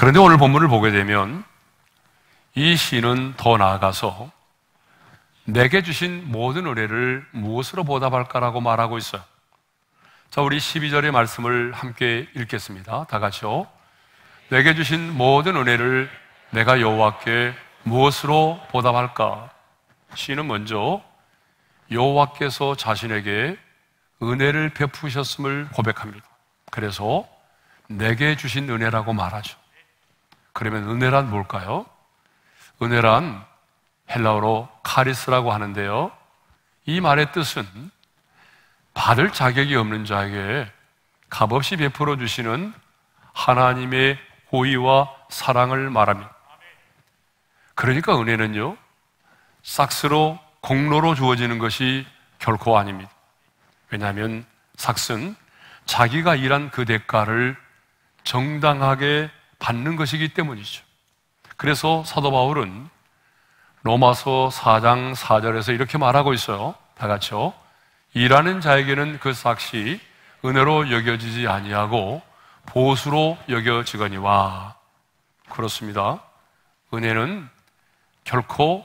그런데 오늘 본문을 보게 되면 이 시는 더 나아가서 내게 주신 모든 은혜를 무엇으로 보답할까라고 말하고 있어요. 자, 우리 12절의 말씀을 함께 읽겠습니다. 다 같이요. 내게 주신 모든 은혜를 내가 여호와께 무엇으로 보답할까? 시는 먼저 여호와께서 자신에게 은혜를 베푸셨음을 고백합니다. 그래서 내게 주신 은혜라고 말하죠. 그러면 은혜란 뭘까요? 은혜란 헬라어로 카리스라고 하는데요. 이 말의 뜻은 받을 자격이 없는 자에게 값없이 베풀어 주시는 하나님의 호의와 사랑을 말합니다. 그러니까 은혜는요, 삭스로 공로로 주어지는 것이 결코 아닙니다. 왜냐하면 삭스는 자기가 일한 그 대가를 정당하게 받는 것이기 때문이죠. 그래서 사도 바울은 로마서 4장 4절에서 이렇게 말하고 있어요. 다 같이요. 일하는 자에게는 그 삭시 은혜로 여겨지지 아니하고 보수로 여겨지거니와 그렇습니다. 은혜는 결코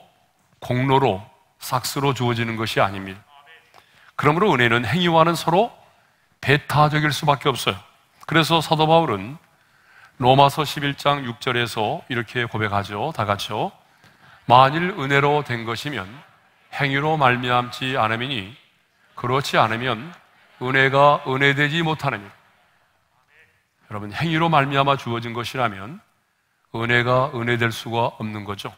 공로로 삭스로 주어지는 것이 아닙니다. 그러므로 은혜는 행위와는 서로 배타적일 수밖에 없어요. 그래서 사도 바울은 로마서 11장 6절에서 이렇게 고백하죠. 다 같이요. 만일 은혜로 된 것이면 행위로 말미암지 않음이니 그렇지 않으면 은혜가 은혜되지 못하느니 여러분 행위로 말미암아 주어진 것이라면 은혜가 은혜될 수가 없는 거죠.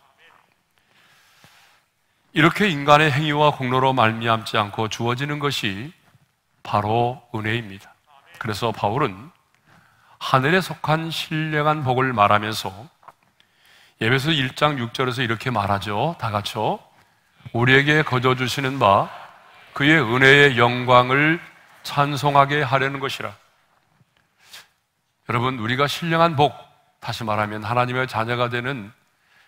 이렇게 인간의 행위와 공로로 말미암지 않고 주어지는 것이 바로 은혜입니다. 그래서 바울은 하늘에 속한 신령한 복을 말하면서 예배서 1장 6절에서 이렇게 말하죠. 다 같이요. 우리에게 거저 주시는 바 그의 은혜의 영광을 찬송하게 하려는 것이라. 여러분, 우리가 신령한 복, 다시 말하면 하나님의 자녀가 되는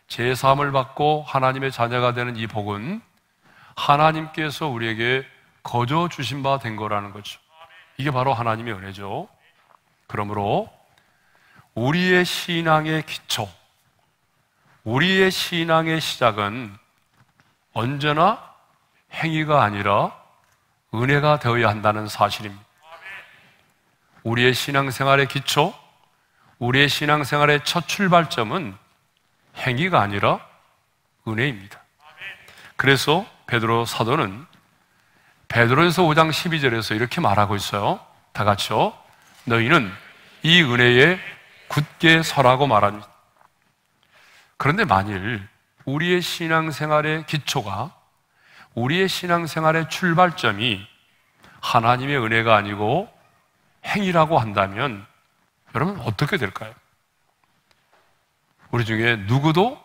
제사함을 받고 하나님의 자녀가 되는 이 복은 하나님께서 우리에게 거저 주신 바 된 거라는 거죠. 이게 바로 하나님의 은혜죠. 그러므로 우리의 신앙의 기초, 우리의 신앙의 시작은 언제나 행위가 아니라 은혜가 되어야 한다는 사실입니다. 우리의 신앙생활의 기초, 우리의 신앙생활의 첫 출발점은 행위가 아니라 은혜입니다. 그래서 베드로 사도는 베드로에서 5장 12절에서 이렇게 말하고 있어요. 다 같이요. 너희는 이 은혜에 굳게 서라고 말합니다. 그런데 만일 우리의 신앙생활의 기초가 우리의 신앙생활의 출발점이 하나님의 은혜가 아니고 행위라고 한다면 여러분 어떻게 될까요? 우리 중에 누구도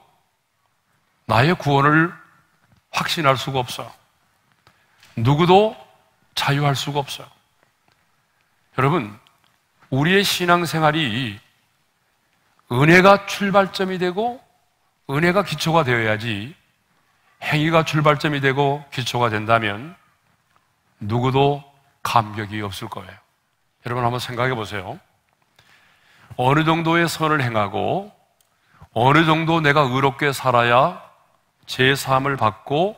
나의 구원을 확신할 수가 없어. 누구도 자유할 수가 없어. 여러분, 우리의 신앙생활이 은혜가 출발점이 되고 은혜가 기초가 되어야지 행위가 출발점이 되고 기초가 된다면 누구도 감격이 없을 거예요. 여러분 한번 생각해 보세요. 어느 정도의 선을 행하고 어느 정도 내가 의롭게 살아야 제 삶을 받고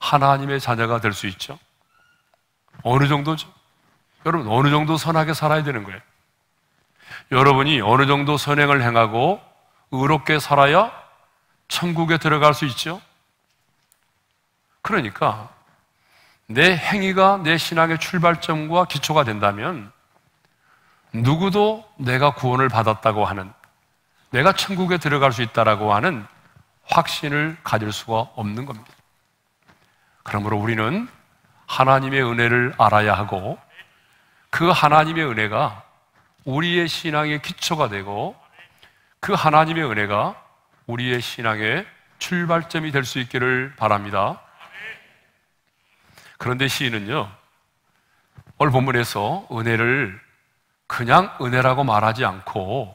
하나님의 자녀가 될 수 있죠. 어느 정도죠? 여러분 어느 정도 선하게 살아야 되는 거예요. 여러분이 어느 정도 선행을 행하고 의롭게 살아야 천국에 들어갈 수 있죠? 그러니까 내 행위가 내 신앙의 출발점과 기초가 된다면 누구도 내가 구원을 받았다고 하는 내가 천국에 들어갈 수 있다라고 하는 확신을 가질 수가 없는 겁니다. 그러므로 우리는 하나님의 은혜를 알아야 하고 그 하나님의 은혜가 우리의 신앙의 기초가 되고 그 하나님의 은혜가 우리의 신앙의 출발점이 될 수 있기를 바랍니다. 그런데 시인은요, 오늘 본문에서 은혜를 그냥 은혜라고 말하지 않고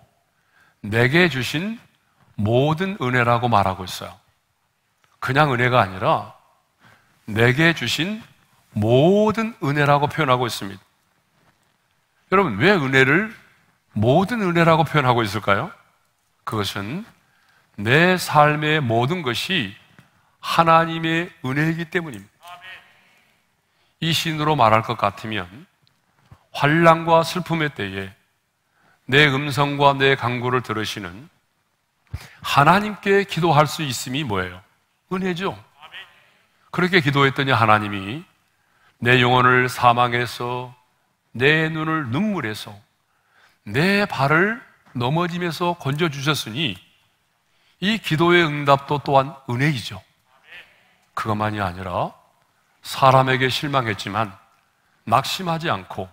내게 주신 모든 은혜라고 말하고 있어요. 그냥 은혜가 아니라 내게 주신 모든 은혜라고 표현하고 있습니다. 여러분, 왜 은혜를 모든 은혜라고 표현하고 있을까요? 그것은 내 삶의 모든 것이 하나님의 은혜이기 때문입니다. 이 신으로 말할 것 같으면 환란과 슬픔의 때에 내 음성과 내 강구를 들으시는 하나님께 기도할 수 있음이 뭐예요? 은혜죠. 그렇게 기도했더니 하나님이 내 영혼을 사망에서 내 눈을 눈물에서 내 발을 넘어짐에서 건져 주셨으니 이 기도의 응답도 또한 은혜이죠. 그것만이 아니라 사람에게 실망했지만 낙심하지 않고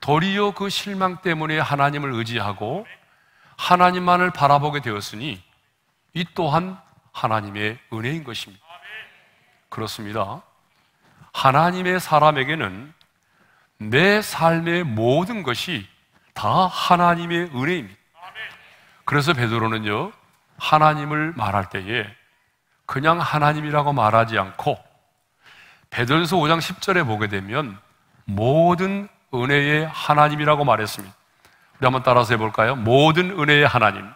도리어 그 실망 때문에 하나님을 의지하고 하나님만을 바라보게 되었으니 이 또한 하나님의 은혜인 것입니다. 그렇습니다. 하나님의 사람에게는 내 삶의 모든 것이 다 하나님의 은혜입니다. 그래서 베드로는요, 하나님을 말할 때에 그냥 하나님이라고 말하지 않고 베드로서 5장 10절에 보게 되면 모든 은혜의 하나님이라고 말했습니다. 우리 한번 따라서 해볼까요? 모든 은혜의 하나님.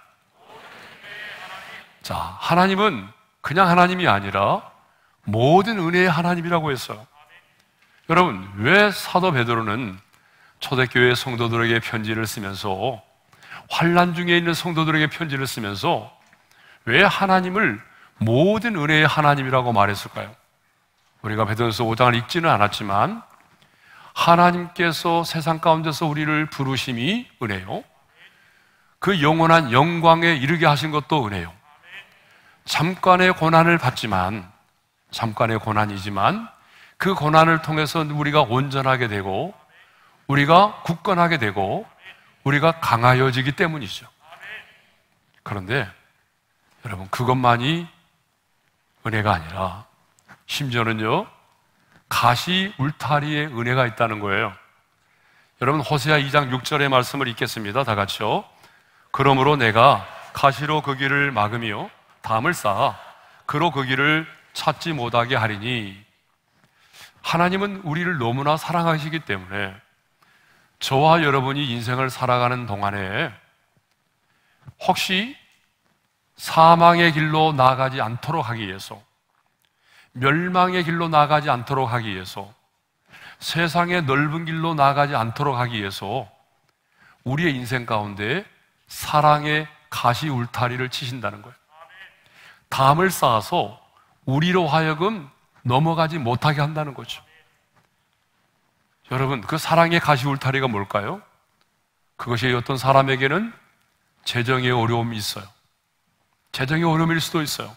자, 하나님은 그냥 하나님이 아니라 모든 은혜의 하나님이라고 했어요. 여러분, 왜 사도 베드로는 초대교회 성도들에게 편지를 쓰면서 환란 중에 있는 성도들에게 편지를 쓰면서 왜 하나님을 모든 은혜의 하나님이라고 말했을까요? 우리가 베드로서 5장을 읽지는 않았지만 하나님께서 세상 가운데서 우리를 부르심이 은혜요. 그 영원한 영광에 이르게 하신 것도 은혜요. 잠깐의 고난을 받지만 잠깐의 고난이지만 그 고난을 통해서 우리가 온전하게 되고 우리가 굳건하게 되고 우리가 강하여지기 때문이죠. 그런데 여러분 그것만이 은혜가 아니라 심지어는요 가시 울타리에 은혜가 있다는 거예요. 여러분 호세아 2장 6절의 말씀을 읽겠습니다. 다 같이요. 그러므로 내가 가시로 그 길을 막으며 담을 쌓아 그로 그 길을 찾지 못하게 하리니 하나님은 우리를 너무나 사랑하시기 때문에 저와 여러분이 인생을 살아가는 동안에 혹시 사망의 길로 나가지 않도록 하기 위해서 멸망의 길로 나가지 않도록 하기 위해서 세상의 넓은 길로 나가지 않도록 하기 위해서 우리의 인생 가운데 사랑의 가시 울타리를 치신다는 거예요. 담을 쌓아서 우리로 하여금 넘어가지 못하게 한다는 거죠. 여러분, 그 사랑의 가시울타리가 뭘까요? 그것이 어떤 사람에게는 재정의 어려움이 있어요. 재정의 어려움일 수도 있어요.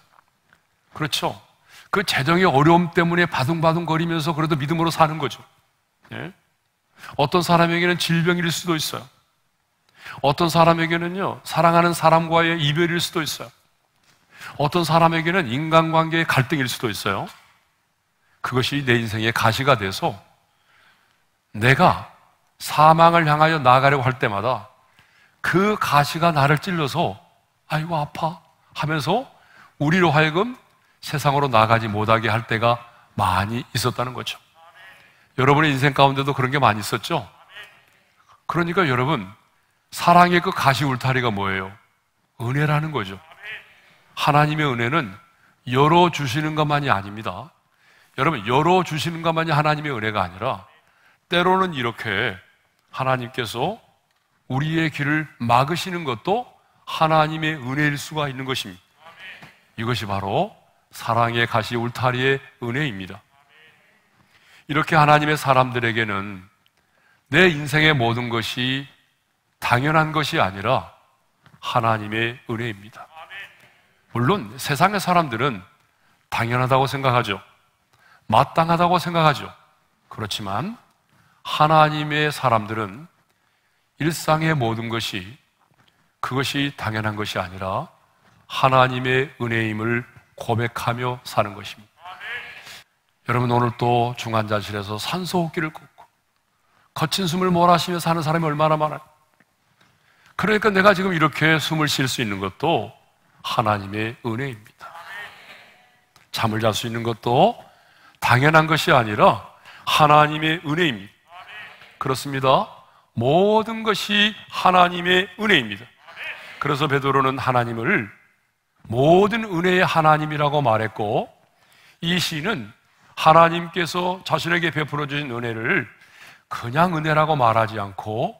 그렇죠. 그 재정의 어려움 때문에 바둥바둥거리면서 그래도 믿음으로 사는 거죠. 예? 어떤 사람에게는 질병일 수도 있어요. 어떤 사람에게는요, 사랑하는 사람과의 이별일 수도 있어요. 어떤 사람에게는 인간관계의 갈등일 수도 있어요. 그것이 내 인생의 가시가 돼서 내가 사망을 향하여 나가려고 할 때마다 그 가시가 나를 찔러서 아이고 아파 하면서 우리로 하여금 세상으로 나가지 못하게 할 때가 많이 있었다는 거죠. 여러분의 인생 가운데도 그런 게 많이 있었죠? 그러니까 여러분, 사랑의 그 가시 울타리가 뭐예요? 은혜라는 거죠. 하나님의 은혜는 열어주시는 것만이 아닙니다. 여러분, 열어주시는 것만이 하나님의 은혜가 아니라 때로는 이렇게 하나님께서 우리의 길을 막으시는 것도 하나님의 은혜일 수가 있는 것입니다. 이것이 바로 사랑의 가시 울타리의 은혜입니다. 이렇게 하나님의 사람들에게는 내 인생의 모든 것이 당연한 것이 아니라 하나님의 은혜입니다. 물론 세상의 사람들은 당연하다고 생각하죠. 마땅하다고 생각하죠. 그렇지만 하나님의 사람들은 일상의 모든 것이 그것이 당연한 것이 아니라 하나님의 은혜임을 고백하며 사는 것입니다. 여러분 오늘 또 중환자실에서 산소호흡기를 꽂고 거친 숨을 몰아쉬며 사는 사람이 얼마나 많아요. 그러니까 내가 지금 이렇게 숨을 쉴 수 있는 것도 하나님의 은혜입니다. 잠을 잘 수 있는 것도 당연한 것이 아니라 하나님의 은혜입니다. 그렇습니다. 모든 것이 하나님의 은혜입니다. 그래서 베드로는 하나님을 모든 은혜의 하나님이라고 말했고 이 시는 하나님께서 자신에게 베풀어 주신 은혜를 그냥 은혜라고 말하지 않고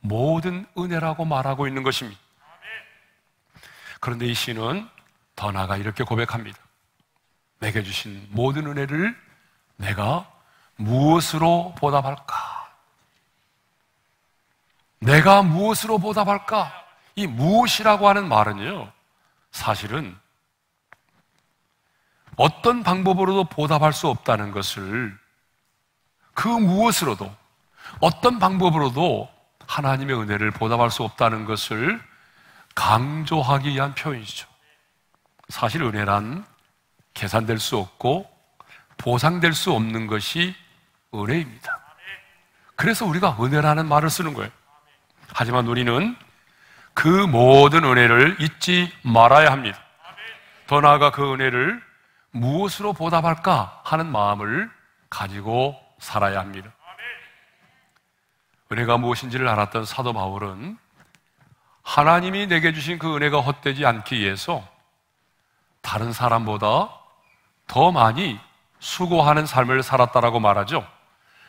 모든 은혜라고 말하고 있는 것입니다. 그런데 이 시는 더 나아가 이렇게 고백합니다. 내게 주신 모든 은혜를 내가 무엇으로 보답할까? 내가 무엇으로 보답할까? 이 무엇이라고 하는 말은요, 사실은 어떤 방법으로도 보답할 수 없다는 것을 그 무엇으로도 어떤 방법으로도 하나님의 은혜를 보답할 수 없다는 것을 강조하기 위한 표현이죠. 사실 은혜란 계산될 수 없고 보상될 수 없는 것이 은혜입니다. 그래서 우리가 은혜라는 말을 쓰는 거예요. 하지만 우리는 그 모든 은혜를 잊지 말아야 합니다. 더 나아가 그 은혜를 무엇으로 보답할까 하는 마음을 가지고 살아야 합니다. 은혜가 무엇인지를 알았던 사도 바울은 하나님이 내게 주신 그 은혜가 헛되지 않기 위해서 다른 사람보다 더 많이 수고하는 삶을 살았다라고 말하죠.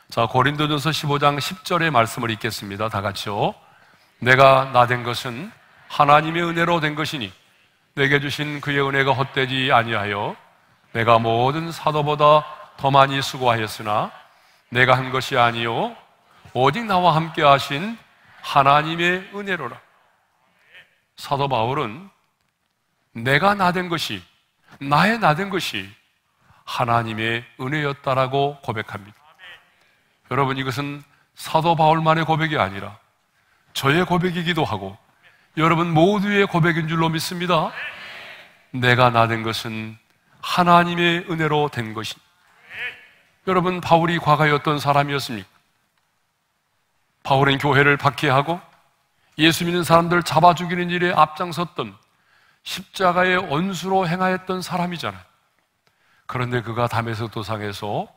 자, 고린도전서 15장 10절의 말씀을 읽겠습니다. 다 같이요. 내가 나된 것은 하나님의 은혜로 된 것이니 내게 주신 그의 은혜가 헛되지 아니하여 내가 모든 사도보다 더 많이 수고하였으나 내가 한 것이 아니요 오직 나와 함께 하신 하나님의 은혜로라. 사도 바울은 내가 나된 것이 나의 나된 것이 하나님의 은혜였다라고 고백합니다. 여러분 이것은 사도 바울만의 고백이 아니라 저의 고백이기도 하고 여러분 모두의 고백인 줄로 믿습니다. 내가 나된 것은 하나님의 은혜로 된 것이. 여러분 바울이 과거에 어 사람이었습니까? 바울은 교회를 박해하고 예수 믿는 사람들 잡아 죽이는 일에 앞장섰던 십자가의 원수로 행하였던 사람이잖아요. 그런데 그가 담에서 도상에서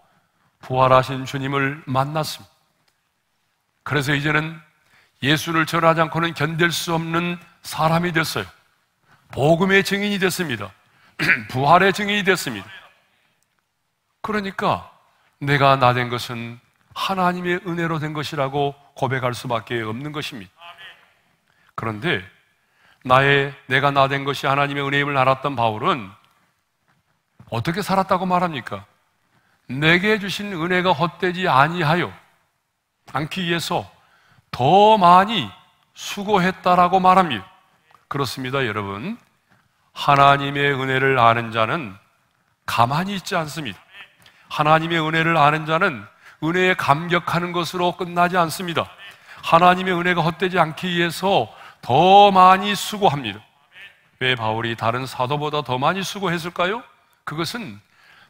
부활하신 주님을 만났습니다. 그래서 이제는 예수를 절하지 않고는 견딜 수 없는 사람이 됐어요. 복음의 증인이 됐습니다. 부활의 증인이 됐습니다. 그러니까 내가 나 된 것은 하나님의 은혜로 된 것이라고 고백할 수밖에 없는 것입니다. 그런데 나의 내가 나 된 것이 하나님의 은혜임을 알았던 바울은 어떻게 살았다고 말합니까? 내게 주신 은혜가 헛되지 아니하여 않기 위해서 더 많이 수고했다라고 말합니다. 그렇습니다, 여러분. 하나님의 은혜를 아는 자는 가만히 있지 않습니다. 하나님의 은혜를 아는 자는 은혜에 감격하는 것으로 끝나지 않습니다. 하나님의 은혜가 헛되지 않기 위해서 더 많이 수고합니다. 왜 바울이 다른 사도보다 더 많이 수고했을까요? 그것은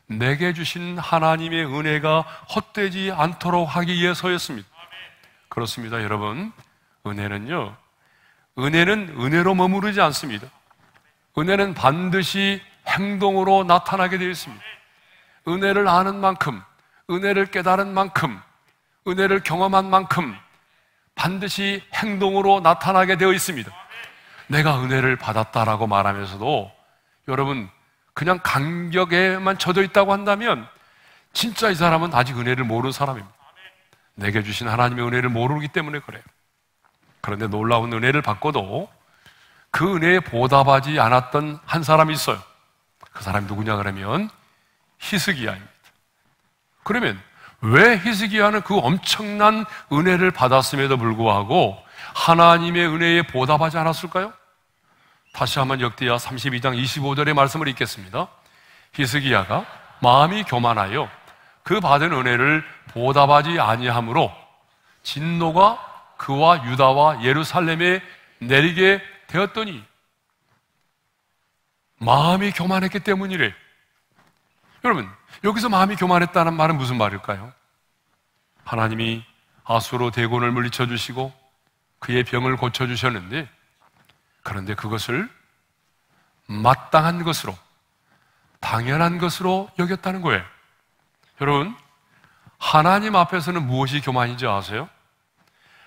내게 주신 하나님의 은혜가 헛되지 않도록 하기 위해서였습니다. 그렇습니다, 여러분. 은혜는요, 은혜는 은혜로 머무르지 않습니다. 은혜는 반드시 행동으로 나타나게 되어 있습니다. 은혜를 아는 만큼, 은혜를 깨달은 만큼, 은혜를 경험한 만큼 반드시 행동으로 나타나게 되어 있습니다. 내가 은혜를 받았다라고 말하면서도 여러분 그냥 간격에만 젖어 있다고 한다면 진짜 이 사람은 아직 은혜를 모르는 사람입니다. 내게 주신 하나님의 은혜를 모르기 때문에 그래요. 그런데 놀라운 은혜를 받고도 그 은혜에 보답하지 않았던 한 사람이 있어요. 그 사람이 누구냐 그러면 히스기야입니다. 그러면 왜 히스기야는 그 엄청난 은혜를 받았음에도 불구하고 하나님의 은혜에 보답하지 않았을까요? 다시 한번 역대하 32장 25절의 말씀을 읽겠습니다. 히스기야가 마음이 교만하여 그 받은 은혜를 보답하지 아니하므로 진노가 그와 유다와 예루살렘에 내리게 되었더니 마음이 교만했기 때문이래. 여러분, 여기서 마음이 교만했다는 말은 무슨 말일까요? 하나님이 아수로 대군을 물리쳐 주시고 그의 병을 고쳐 주셨는데 그런데 그것을 마땅한 것으로, 당연한 것으로 여겼다는 거예요. 여러분, 하나님 앞에서는 무엇이 교만인지 아세요?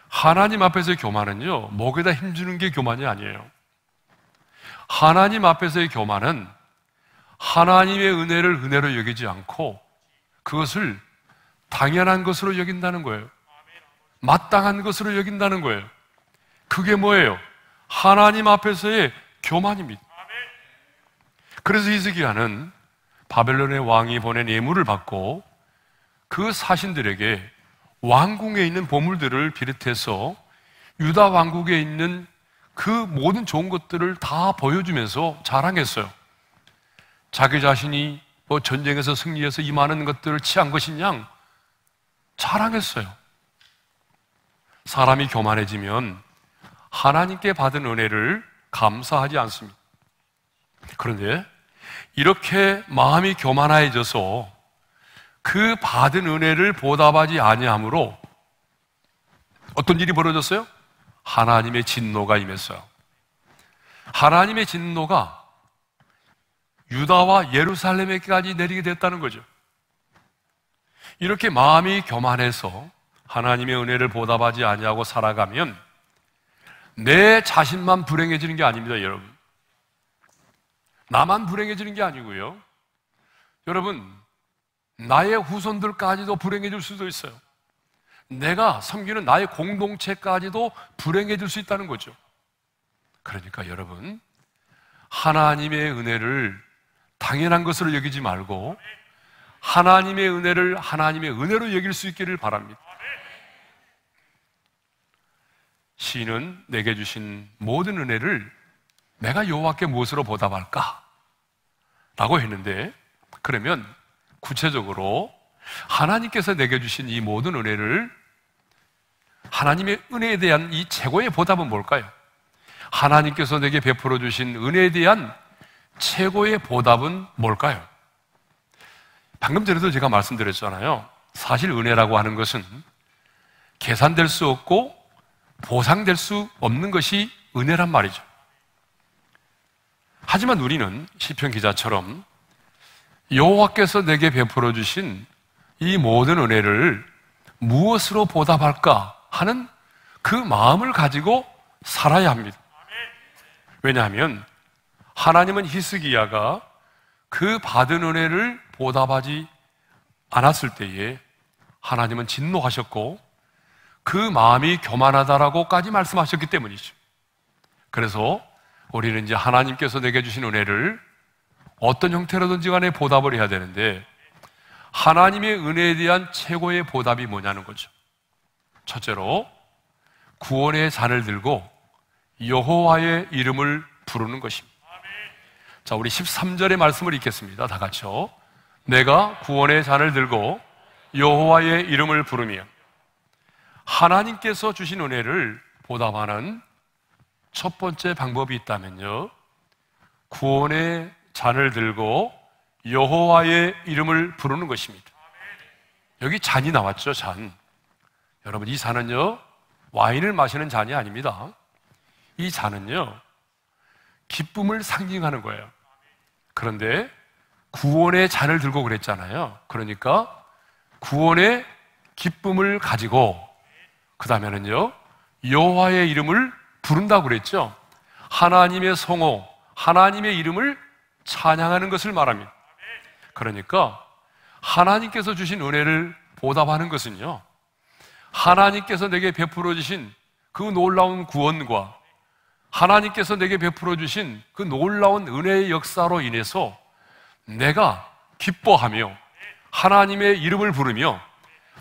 하나님 앞에서의 교만은요, 목에다 힘주는 게 교만이 아니에요. 하나님 앞에서의 교만은 하나님의 은혜를 은혜로 여기지 않고 그것을 당연한 것으로 여긴다는 거예요. 마땅한 것으로 여긴다는 거예요. 그게 뭐예요? 하나님 앞에서의 교만입니다. 그래서 히스기야는 바벨론의 왕이 보낸 예물을 받고 그 사신들에게 왕궁에 있는 보물들을 비롯해서 유다 왕국에 있는 그 모든 좋은 것들을 다 보여주면서 자랑했어요. 자기 자신이 뭐 전쟁에서 승리해서 이 많은 것들을 취한 것이냐 자랑했어요. 사람이 교만해지면 하나님께 받은 은혜를 감사하지 않습니다. 그런데 이렇게 마음이 교만해져서 그 받은 은혜를 보답하지 아니하므로 어떤 일이 벌어졌어요? 하나님의 진노가 임했어요. 하나님의 진노가 유다와 예루살렘에까지 내리게 됐다는 거죠. 이렇게 마음이 교만해서 하나님의 은혜를 보답하지 아니하고 살아가면 내 자신만 불행해지는 게 아닙니다, 여러분. 나만 불행해지는 게 아니고요. 여러분, 나의 후손들까지도 불행해질 수도 있어요. 내가 섬기는 나의 공동체까지도 불행해질 수 있다는 거죠. 그러니까 여러분, 하나님의 은혜를 당연한 것으로 여기지 말고 하나님의 은혜를 하나님의 은혜로 여길 수 있기를 바랍니다. 시인은 내게 주신 모든 은혜를 내가 여호와께 무엇으로 보답할까? 라고 했는데 그러면 구체적으로 하나님께서 내게 주신 이 모든 은혜를 하나님의 은혜에 대한 이 최고의 보답은 뭘까요? 하나님께서 내게 베풀어 주신 은혜에 대한 최고의 보답은 뭘까요? 방금 전에도 제가 말씀드렸잖아요. 사실 은혜라고 하는 것은 계산될 수 없고 보상될 수 없는 것이 은혜란 말이죠. 하지만 우리는 시편 기자처럼 여호와께서 내게 베풀어 주신 이 모든 은혜를 무엇으로 보답할까 하는 그 마음을 가지고 살아야 합니다. 왜냐하면 하나님은 히스기야가 그 받은 은혜를 보답하지 않았을 때에 하나님은 진노하셨고 그 마음이 교만하다라고까지 말씀하셨기 때문이죠. 그래서 우리는 이제 하나님께서 내게 주신 은혜를 어떤 형태로든지 간에 보답을 해야 되는데 하나님의 은혜에 대한 최고의 보답이 뭐냐는 거죠. 첫째로 구원의 잔을 들고 여호와의 이름을 부르는 것입니다. 자, 우리 13절의 말씀을 읽겠습니다. 다 같이요. 내가 구원의 잔을 들고 여호와의 이름을 부르며 하나님께서 주신 은혜를 보답하는 첫 번째 방법이 있다면요. 구원의 잔을 들고 여호와의 이름을 부르는 것입니다. 여기 잔이 나왔죠, 잔. 여러분, 이 잔은요, 와인을 마시는 잔이 아닙니다. 이 잔은요, 기쁨을 상징하는 거예요. 그런데 구원의 잔을 들고 그랬잖아요. 그러니까 구원의 기쁨을 가지고 그 다음에는요, 여호와의 이름을 부른다고 그랬죠. 하나님의 성호, 하나님의 이름을 찬양하는 것을 말합니다. 그러니까 하나님께서 주신 은혜를 보답하는 것은요. 하나님께서 내게 베풀어 주신 그 놀라운 구원과 하나님께서 내게 베풀어 주신 그 놀라운 은혜의 역사로 인해서 내가 기뻐하며 하나님의 이름을 부르며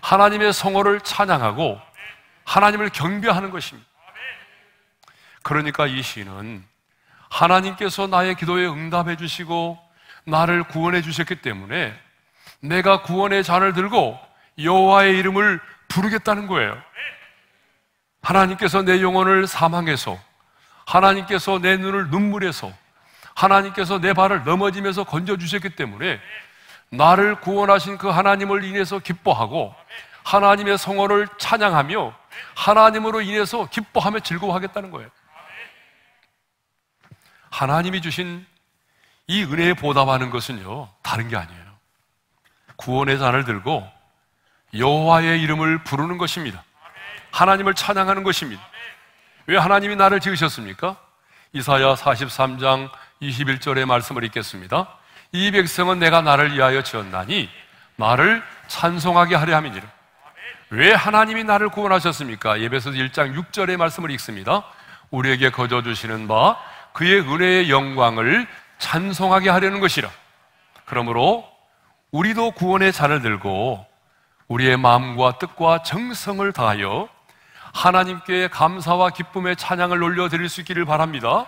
하나님의 성호를 찬양하고 하나님을 경배하는 것입니다. 그러니까 이 시인은 하나님께서 나의 기도에 응답해 주시고 나를 구원해 주셨기 때문에 내가 구원의 잔을 들고 여호와의 이름을 부르겠다는 거예요. 하나님께서 내 영혼을 사망해서 하나님께서 내 눈을 눈물에서 하나님께서 내 발을 넘어지면서 건져 주셨기 때문에 나를 구원하신 그 하나님을 인해서 기뻐하고 하나님의 성호를 찬양하며 하나님으로 인해서 기뻐하며 즐거워하겠다는 거예요. 하나님이 주신 이 은혜에 보답하는 것은요, 다른 게 아니에요. 구원의 잔을 들고 여호와의 이름을 부르는 것입니다. 하나님을 찬양하는 것입니다. 왜 하나님이 나를 지으셨습니까? 이사야 43장 21절의 말씀을 읽겠습니다. 이 백성은 내가 나를 위하여 지었나니 나를 찬송하게 하려 함이니라. 왜 하나님이 나를 구원하셨습니까? 예배소서 1장 6절의 말씀을 읽습니다. 우리에게 거저 주시는 바 그의 은혜의 영광을 찬송하게 하려는 것이라. 그러므로 우리도 구원의 잔을 들고 우리의 마음과 뜻과 정성을 다하여 하나님께 감사와 기쁨의 찬양을 올려드릴 수 있기를 바랍니다.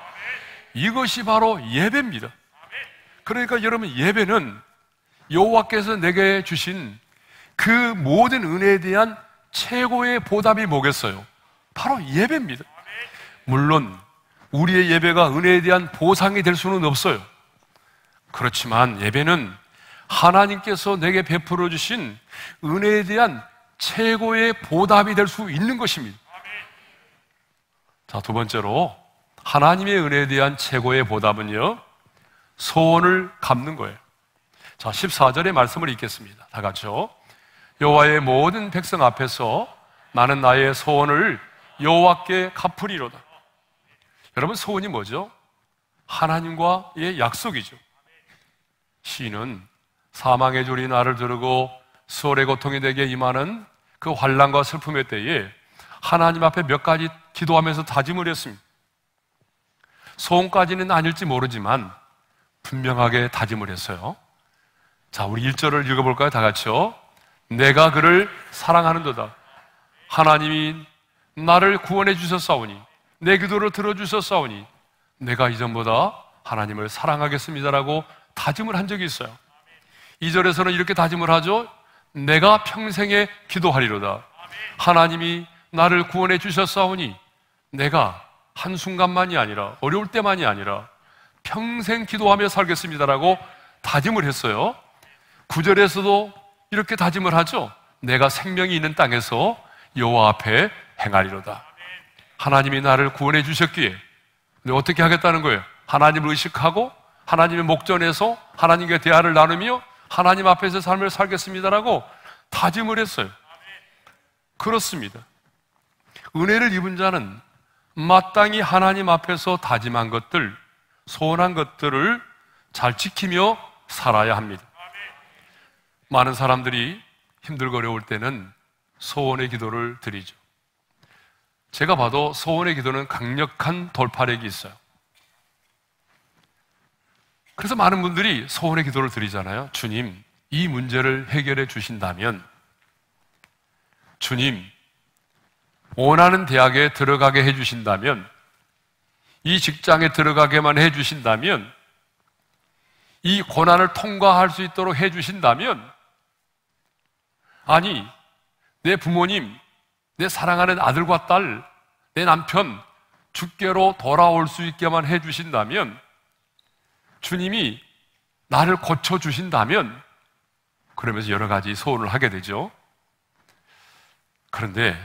이것이 바로 예배입니다. 그러니까 여러분 예배는 여호와께서 내게 주신 그 모든 은혜에 대한 최고의 보답이 뭐겠어요? 바로 예배입니다. 물론 우리의 예배가 은혜에 대한 보상이 될 수는 없어요. 그렇지만 예배는 하나님께서 내게 베풀어 주신 은혜에 대한 최고의 보답이 될 수 있는 것입니다. 자, 두 번째로 하나님의 은혜에 대한 최고의 보답은요. 소원을 갚는 거예요. 자, 14절의 말씀을 읽겠습니다. 다 같이요. 여호와의 모든 백성 앞에서 나는 나의 소원을 여호와께 갚으리로다. 여러분 소원이 뭐죠? 하나님과의 약속이죠. 시인은 사망의 줄이 나를 두르고 수월의 고통이 내게 임하는 그 환란과 슬픔의 때에 하나님 앞에 몇 가지 기도하면서 다짐을 했습니다. 소원까지는 아닐지 모르지만 분명하게 다짐을 했어요. 자, 우리 1절을 읽어볼까요? 다 같이요. 내가 그를 사랑하는도다. 하나님이 나를 구원해 주셨사오니 내 기도를 들어 주셨사오니 내가 이전보다 하나님을 사랑하겠습니다라고 다짐을 한 적이 있어요. 2절에서는 이렇게 다짐을 하죠. 내가 평생에 기도하리로다. 하나님이 나를 구원해 주셨사오니 내가 한순간만이 아니라 어려울 때만이 아니라 평생 기도하며 살겠습니다라고 다짐을 했어요. 9절에서도 이렇게 다짐을 하죠. 내가 생명이 있는 땅에서 여호와 앞에 행하리로다. 하나님이 나를 구원해 주셨기에 어떻게 하겠다는 거예요? 하나님을 의식하고 하나님의 목전에서 하나님과 대화를 나누며 하나님 앞에서 삶을 살겠습니다라고 다짐을 했어요. 그렇습니다. 은혜를 입은 자는 마땅히 하나님 앞에서 다짐한 것들, 소원한 것들을 잘 지키며 살아야 합니다. 많은 사람들이 힘들고 어려울 때는 소원의 기도를 드리죠. 제가 봐도 소원의 기도는 강력한 돌파력이 있어요. 그래서 많은 분들이 소원의 기도를 드리잖아요. 주님, 이 문제를 해결해 주신다면, 주님, 원하는 대학에 들어가게 해 주신다면, 이 직장에 들어가게만 해 주신다면, 이 고난을 통과할 수 있도록 해 주신다면, 아니, 내 부모님, 내 사랑하는 아들과 딸, 내 남편, 주께로 돌아올 수 있게만 해주신다면, 주님이 나를 고쳐주신다면, 그러면서 여러 가지 소원을 하게 되죠. 그런데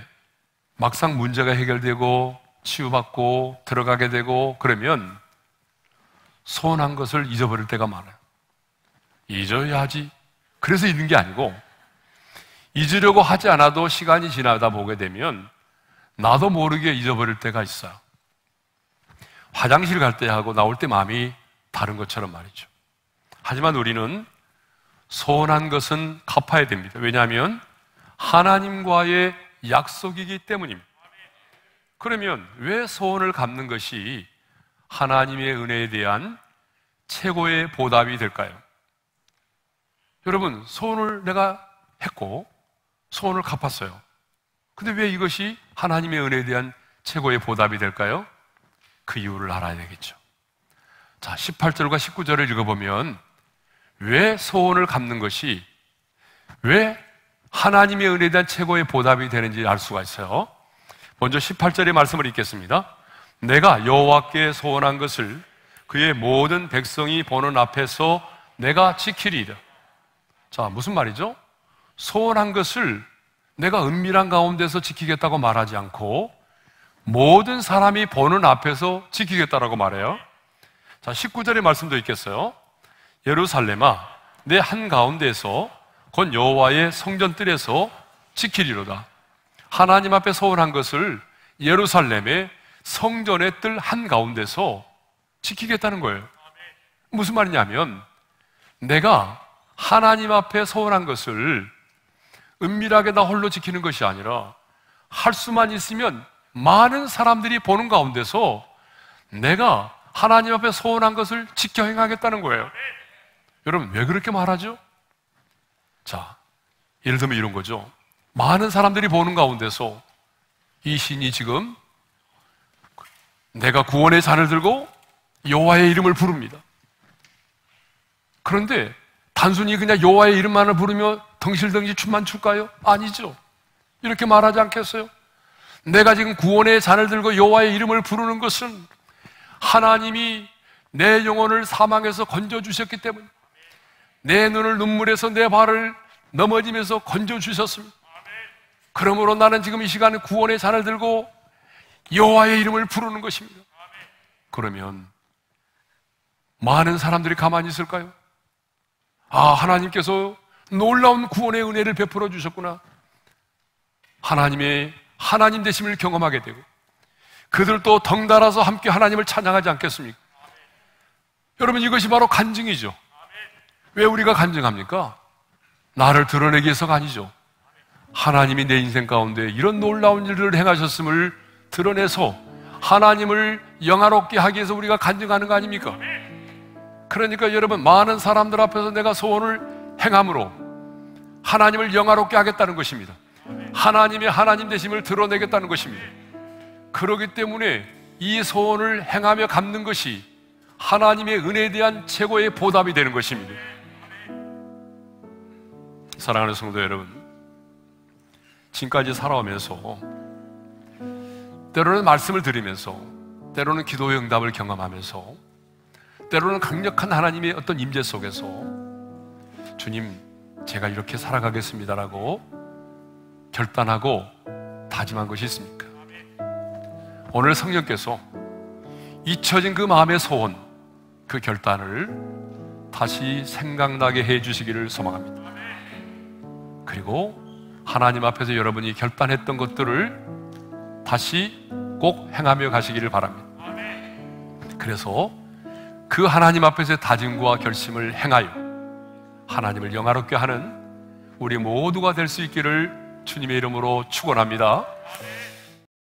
막상 문제가 해결되고 치유받고 들어가게 되고 그러면 소원한 것을 잊어버릴 때가 많아요. 잊어야지. 그래서 잊는 게 아니고 잊으려고 하지 않아도 시간이 지나다 보게 되면 나도 모르게 잊어버릴 때가 있어요. 화장실 갈 때 하고 나올 때 마음이 다른 것처럼 말이죠. 하지만 우리는 소원한 것은 갚아야 됩니다. 왜냐하면 하나님과의 약속이기 때문입니다. 그러면 왜 소원을 갚는 것이 하나님의 은혜에 대한 최고의 보답이 될까요? 여러분, 소원을 내가 했고, 소원을 갚았어요. 근데 왜 이것이 하나님의 은혜에 대한 최고의 보답이 될까요? 그 이유를 알아야 되겠죠. 자, 18절과 19절을 읽어보면 왜 소원을 갚는 것이 왜 하나님의 은혜에 대한 최고의 보답이 되는지 알 수가 있어요. 먼저 18절의 말씀을 읽겠습니다. 내가 여호와께 소원한 것을 그의 모든 백성이 보는 앞에서 내가 지키리라. 자, 무슨 말이죠? 소원한 것을 내가 은밀한 가운데서 지키겠다고 말하지 않고 모든 사람이 보는 앞에서 지키겠다라고 말해요. 자, 19절의 말씀도 있겠어요. 예루살렘아, 내 한가운데에서 곧 여호와의 성전뜰에서 지키리로다. 하나님 앞에 소원한 것을 예루살렘의 성전의 뜰 한가운데서 지키겠다는 거예요. 무슨 말이냐면 내가 하나님 앞에 소원한 것을 은밀하게 나 홀로 지키는 것이 아니라 할 수만 있으면 많은 사람들이 보는 가운데서 내가 하나님 앞에 소원한 것을 지켜 행하겠다는 거예요. 여러분, 왜 그렇게 말하죠? 자, 예를 들면 이런 거죠. 많은 사람들이 보는 가운데서 이 신이 지금 내가 구원의 잔을 들고 여호와의 이름을 부릅니다. 그런데 단순히 그냥 여호와의 이름만을 부르며 덩실덩실 춤만 출까요? 아니죠. 이렇게 말하지 않겠어요? 내가 지금 구원의 잔을 들고 여호와의 이름을 부르는 것은 하나님이 내 영혼을 사망에서 건져 주셨기 때문. 내 눈을 눈물에서 내 발을 넘어지면서 건져 주셨습니다. 그러므로 나는 지금 이 시간에 구원의 잔을 들고 여호와의 이름을 부르는 것입니다. 그러면 많은 사람들이 가만히 있을까요? 아, 하나님께서 놀라운 구원의 은혜를 베풀어 주셨구나. 하나님의 하나님 되심을 경험하게 되고 그들도 덩달아서 함께 하나님을 찬양하지 않겠습니까? 아멘. 여러분 이것이 바로 간증이죠. 아멘. 왜 우리가 간증합니까? 나를 드러내기 위해서가 아니죠. 하나님이 내 인생 가운데 이런 놀라운 일을 행하셨음을 드러내서 하나님을 영화롭게 하기 위해서 우리가 간증하는 거 아닙니까? 그러니까 여러분 많은 사람들 앞에서 내가 소원을 행함으로 하나님을 영화롭게 하겠다는 것입니다. 하나님의 하나님 되심을 드러내겠다는 것입니다. 그러기 때문에 이 소원을 행하며 갚는 것이 하나님의 은혜에 대한 최고의 보답이 되는 것입니다. 사랑하는 성도 여러분, 지금까지 살아오면서 때로는 말씀을 드리면서 때로는 기도의 응답을 경험하면서 때로는 강력한 하나님의 어떤 임재 속에서 주님 제가 이렇게 살아가겠습니다라고 결단하고 다짐한 것이 있습니까? 오늘 성령께서 잊혀진 그 마음의 소원, 그 결단을 다시 생각나게 해 주시기를 소망합니다. 그리고 하나님 앞에서 여러분이 결단했던 것들을 다시 꼭 행하며 가시기를 바랍니다. 그래서 그 하나님 앞에서 다짐과 결심을 행하여 하나님을 영화롭게 하는 우리 모두가 될 수 있기를 주님의 이름으로 축원합니다.